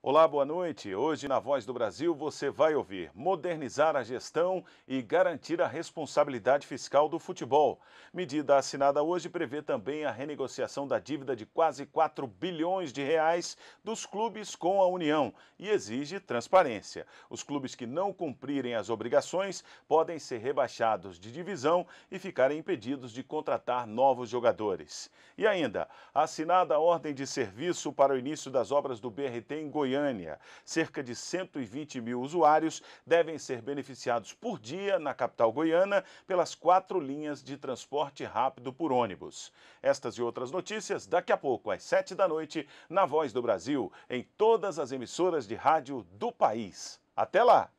Olá, boa noite. Hoje na Voz do Brasil você vai ouvir modernizar a gestão e garantir a responsabilidade fiscal do futebol. Medida assinada hoje prevê também a renegociação da dívida de quase 4 bilhões de reais dos clubes com a União e exige transparência. Os clubes que não cumprirem as obrigações podem ser rebaixados de divisão e ficarem impedidos de contratar novos jogadores. E ainda, assinada a ordem de serviço para o início das obras do BRT em Goiânia Goiânia. Cerca de 120 mil usuários devem ser beneficiados por dia na capital goiana pelas quatro linhas de transporte rápido por ônibus. Estas e outras notícias daqui a pouco, às sete da noite, na Voz do Brasil, em todas as emissoras de rádio do país. Até lá!